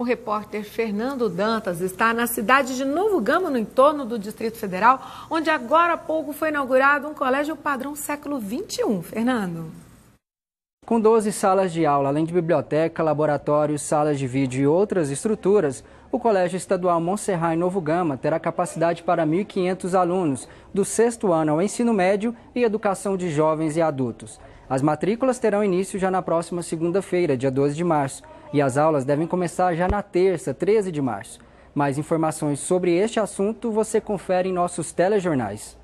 O repórter Fernando Dantas está na cidade de Novo Gama, no entorno do Distrito Federal, onde agora há pouco foi inaugurado um colégio padrão século XXI. Fernando. Com 12 salas de aula, além de biblioteca, laboratórios, salas de vídeo e outras estruturas, o Colégio Estadual Montserrat em Novo Gama terá capacidade para 1.500 alunos, do sexto ano ao ensino médio e educação de jovens e adultos. As matrículas terão início já na próxima segunda-feira, dia 12 de março. E as aulas devem começar já na terça, 13 de março. Mais informações sobre este assunto você confere em nossos telejornais.